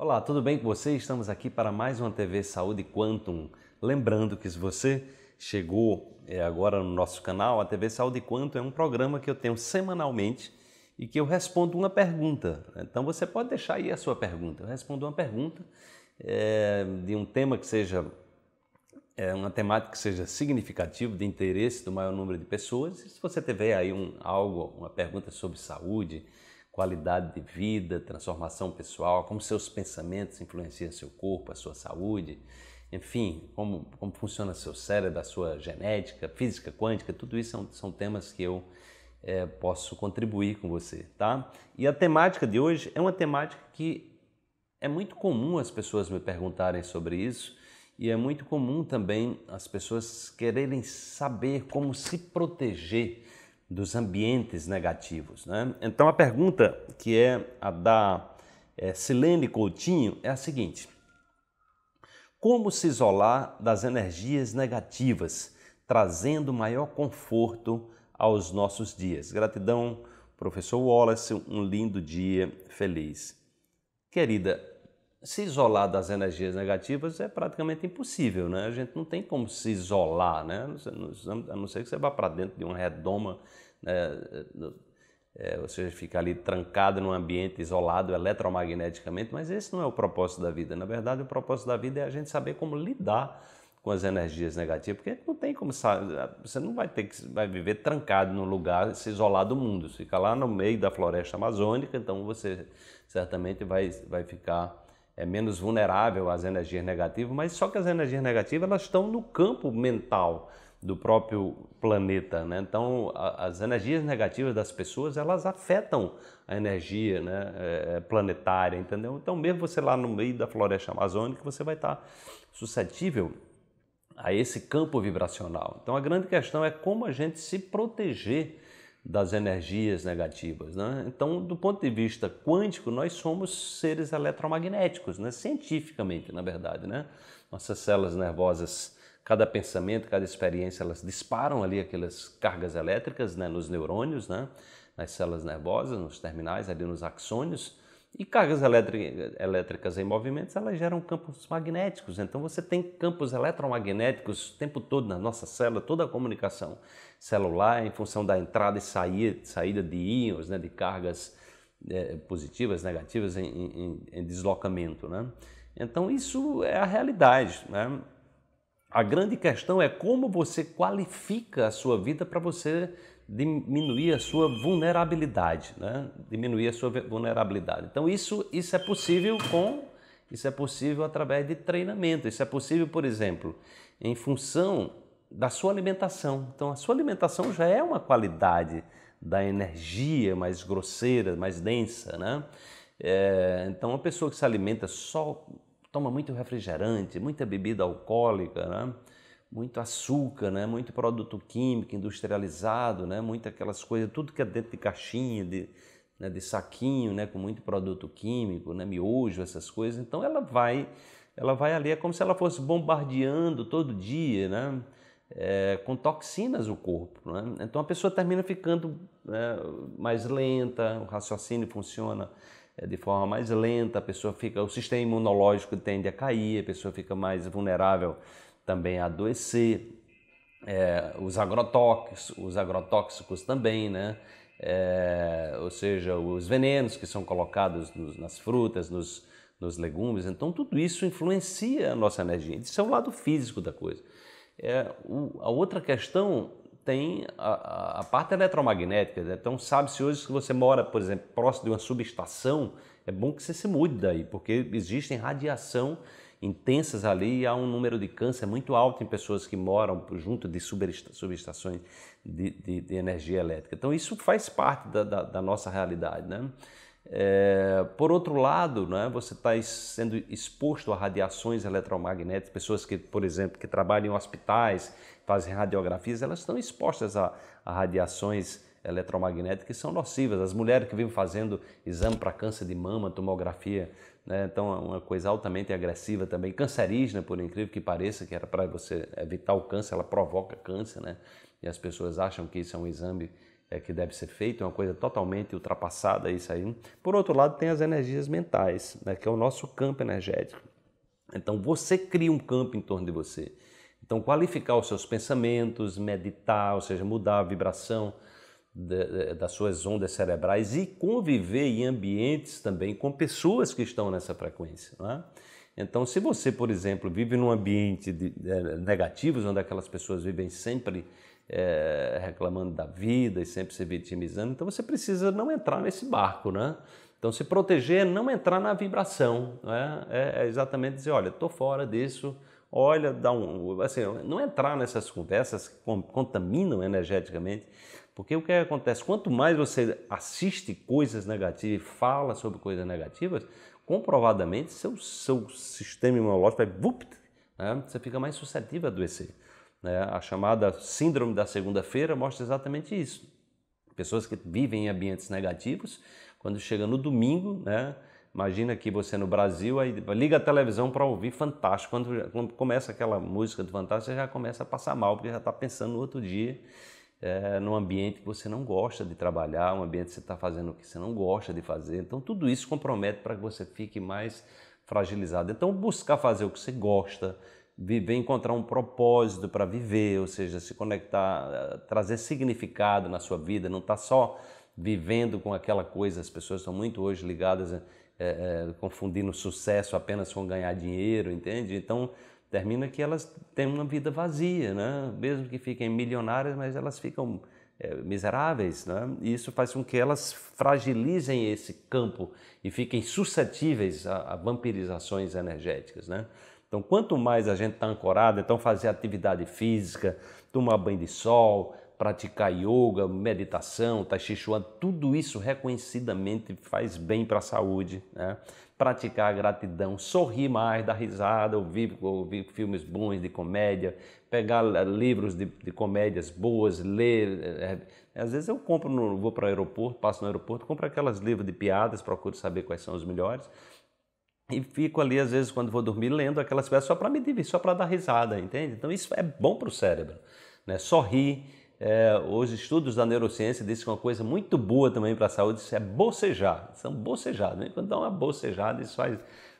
Olá, tudo bem com você? Estamos aqui para mais uma TV Saúde Quantum. Lembrando que se você chegou é, agora no nosso canal, a TV Saúde Quantum é um programa que eu tenho semanalmente e que eu respondo uma pergunta. Então você pode deixar aí a sua pergunta. Eu respondo uma pergunta é, de um tema que seja é, uma temática que seja significativa, de interesse do maior número de pessoas. E se você tiver aí um, algo, uma pergunta sobre saúde, qualidade de vida, transformação pessoal, como seus pensamentos influenciam seu corpo, a sua saúde, enfim, como, como funciona seu cérebro, a sua genética, física quântica, tudo isso são, são temas que eu é, posso contribuir com você, tá? E a temática de hoje é uma temática que é muito comum as pessoas me perguntarem sobre isso e é muito comum também as pessoas quererem saber como se proteger dos ambientes negativos. Né? Então a pergunta que é a da é, Silene Coutinho é a seguinte: Como se isolar das energias negativas, trazendo maior conforto aos nossos dias? Gratidão, professor Wallace, um lindo dia feliz. Querida, se isolar das energias negativas é praticamente impossível, né? A gente não tem como se isolar, né? A não ser que você vá para dentro de uma redoma né? É, é, é ou seja, fica ali trancado num ambiente isolado eletromagneticamente, mas esse não é o propósito da vida. Na verdade, o propósito da vida é a gente saber como lidar com as energias negativas, porque não tem como você não vai ter que vai viver trancado num lugar, se isolar do mundo, você fica lá no meio da floresta amazônica, então você certamente vai vai ficar é menos vulnerável às energias negativas, mas só que as energias negativas elas estão no campo mental do próprio planeta, né? Então, a, as energias negativas das pessoas elas afetam a energia, né? É, é planetária, entendeu? Então, mesmo você lá no meio da floresta amazônica, você vai estar tá suscetível a esse campo vibracional. Então, a grande questão é como a gente se proteger das energias negativas. Né? Então, do ponto de vista quântico, nós somos seres eletromagnéticos, né? cientificamente, na verdade. Né? Nossas células nervosas cada pensamento, cada experiência, elas disparam ali aquelas cargas elétricas né, nos neurônios, né, nas células nervosas, nos terminais, ali nos axônios. E cargas elétricas em movimentos, elas geram campos magnéticos. Então você tem campos eletromagnéticos o tempo todo na nossa célula, toda a comunicação celular, em função da entrada e saída, saída de íons, né, de cargas é, positivas, negativas em, em, em deslocamento. Né? Então isso é a realidade. Né? A grande questão é como você qualifica a sua vida para você diminuir a sua vulnerabilidade, né? Diminuir a sua vulnerabilidade. Então isso isso é possível com isso é possível através de treinamento. Isso é possível, por exemplo, em função da sua alimentação. Então a sua alimentação já é uma qualidade da energia mais grosseira, mais densa, né? É, então uma pessoa que se alimenta só toma muito refrigerante, muita bebida alcoólica, né? muito açúcar, né? muito produto químico industrializado, né? muitas aquelas coisas, tudo que é dentro de caixinha, de, né? de saquinho, né? com muito produto químico, né? miojo, essas coisas. Então ela vai, ela vai ali, é como se ela fosse bombardeando todo dia, né? É, com toxinas o corpo. Né? Então a pessoa termina ficando é, mais lenta, o raciocínio funciona é, de forma mais lenta, a pessoa fica, o sistema imunológico tende a cair, a pessoa fica mais vulnerável também a adoecer. É, os agrotóxicos, os agrotóxicos também, né? É, ou seja, os venenos que são colocados nos, nas frutas, nos, nos legumes. Então, tudo isso influencia a nossa energia. Isso é o lado físico da coisa. É, o, a outra questão tem a, a, parte eletromagnética. Né? Então, sabe-se hoje que você mora, por exemplo, próximo de uma subestação, é bom que você se mude daí, porque existem radiação intensas ali e há um número de câncer muito alto em pessoas que moram junto de subestações de, de, de energia elétrica. Então, isso faz parte da, da, da nossa realidade. Né? É, por outro lado, né, você está sendo exposto a radiações eletromagnéticas, pessoas que, por exemplo, que trabalham em hospitais, fazem radiografias, elas estão expostas a, a radiações eletromagnéticas que são nocivas. As mulheres que vivem fazendo exame para câncer de mama, tomografia, né, então é uma coisa altamente agressiva também, cancerígena, por incrível que pareça, que era para você evitar o câncer, ela provoca câncer, né? E as pessoas acham que isso é um exame é, que deve ser feito, é uma coisa totalmente ultrapassada isso aí. Por outro lado, tem as energias mentais, né, que é o nosso campo energético. Então você cria um campo em torno de você. Então qualificar os seus pensamentos, meditar, ou seja, mudar a vibração de, de, das suas ondas cerebrais e conviver em ambientes também com pessoas que estão nessa frequência. Não é? Então, se você, por exemplo, vive num ambiente de, é, negativo, onde aquelas pessoas vivem sempre é, reclamando da vida e sempre se vitimizando, então você precisa não entrar nesse barco, né? Então, se proteger é não entrar na vibração, né? é, é exatamente dizer, olha, estou fora disso, olha, dá um, assim, não entrar nessas conversas que contaminam energeticamente, porque o que acontece, quanto mais você assiste coisas negativas, e fala sobre coisas negativas, comprovadamente seu, seu sistema imunológico é vai, né? você fica mais suscetível a adoecer. Né? A chamada síndrome da segunda-feira mostra exatamente isso. Pessoas que vivem em ambientes negativos, quando chega no domingo, né? imagina que você no Brasil, aí liga a televisão para ouvir Fantástico. Quando, quando começa aquela música do Fantástico, você já começa a passar mal, porque já está pensando no outro dia é, num ambiente que você não gosta de trabalhar, um ambiente que você está fazendo o que você não gosta de fazer. Então, tudo isso compromete para que você fique mais fragilizado. Então, buscar fazer o que você gosta, viver, encontrar um propósito para viver, ou seja, se conectar, eh, trazer significado na sua vida, não estar tá só vivendo com aquela coisa. As pessoas estão muito hoje ligadas, é, é, confundindo sucesso apenas com ganhar dinheiro, entende? Então, termina que elas têm uma vida vazia, né? mesmo que fiquem milionárias, mas elas ficam é, miseráveis. Né? E isso faz com que elas fragilizem esse campo e fiquem suscetíveis a, a vampirizações energéticas. Né? Então, quanto mais a gente está ancorado, então fazer atividade física, tomar banho de sol, praticar yoga, meditação, tai chi chuan, tudo isso reconhecidamente faz bem para a saúde, né? Praticar a gratidão, sorrir mais, dar risada, ouvir, ouvir filmes bons de comédia, pegar eh, livros de, de comédias boas, ler. É, às vezes eu compro, no, vou para o aeroporto, passo no aeroporto, compro aquelas livros de piadas, procuro saber quais são os melhores e fico ali às vezes quando vou dormir lendo aquelas peças só para me divertir, só para dar risada, entende? Então isso é bom para o cérebro, né? Sorrir, é, os estudos da neurociência dizem que é uma coisa muito boa também para a saúde é bocejar. São é bocejados, né? Quando dá uma bocejada, isso faz,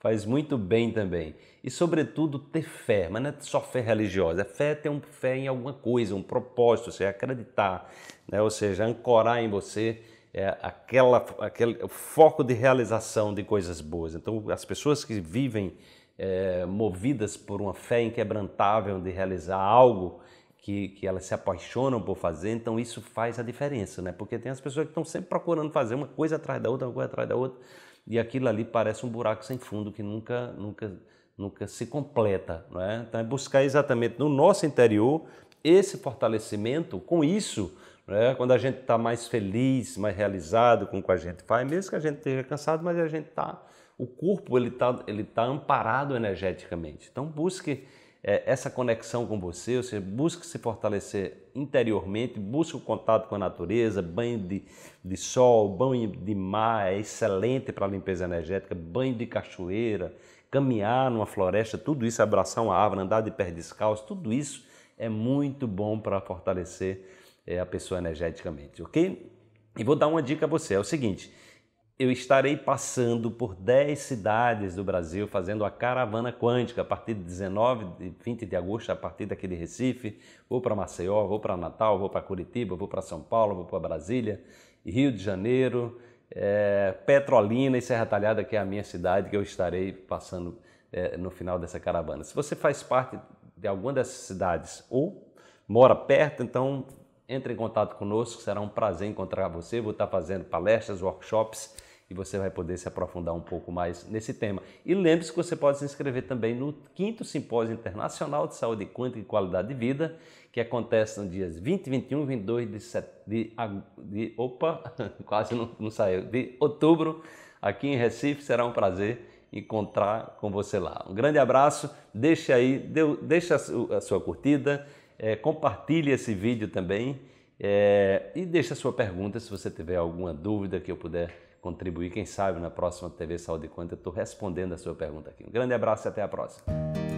faz muito bem também. E, sobretudo, ter fé, mas não é só fé religiosa, é fé ter um, fé em alguma coisa, um propósito, você acreditar, né? ou seja, ancorar em você é, aquela, aquele foco de realização de coisas boas. Então, as pessoas que vivem é, movidas por uma fé inquebrantável de realizar algo que, que elas se apaixonam por fazer, então isso faz a diferença, né? Porque tem as pessoas que estão sempre procurando fazer uma coisa atrás da outra, uma coisa atrás da outra, e aquilo ali parece um buraco sem fundo que nunca, nunca, nunca se completa, não é? Então é buscar exatamente no nosso interior esse fortalecimento, com isso, né? quando a gente está mais feliz, mais realizado com o que a gente faz, mesmo que a gente esteja cansado, mas a gente está, o corpo ele está ele tá amparado energeticamente. Então busque é, essa conexão com você, você busca se fortalecer interiormente, busca o contato com a natureza, banho de, de sol, banho de mar é excelente para a limpeza energética, banho de cachoeira, caminhar numa floresta, tudo isso, abraçar uma árvore, andar de pé descalço, tudo isso é muito bom para fortalecer é, a pessoa energeticamente, ok? E vou dar uma dica a você, é o seguinte eu estarei passando por 10 cidades do Brasil fazendo a caravana quântica a partir de 19 e 20 de agosto, a partir daqui de Recife. Vou para Maceió, vou para Natal, vou para Curitiba, vou para São Paulo, vou para Brasília, Rio de Janeiro, é, Petrolina e Serra Talhada, que é a minha cidade, que eu estarei passando é, no final dessa caravana. Se você faz parte de alguma dessas cidades ou mora perto, então entre em contato conosco, será um prazer encontrar você. Vou estar fazendo palestras, workshops e você vai poder se aprofundar um pouco mais nesse tema. E lembre-se que você pode se inscrever também no quinto Simpósio Internacional de Saúde Quântica e Qualidade de Vida, que acontece nos dias 20, 21, 22 de, set... de... de... opa, quase não, não saiu, de outubro, aqui em Recife. Será um prazer encontrar com você lá. Um grande abraço, deixe aí, deixe deixa a sua curtida, é, compartilhe esse vídeo também é, e deixe a sua pergunta se você tiver alguma dúvida que eu puder contribuir, quem sabe na próxima TV Saúde Quanta eu estou respondendo a sua pergunta aqui. Um grande abraço e até a próxima.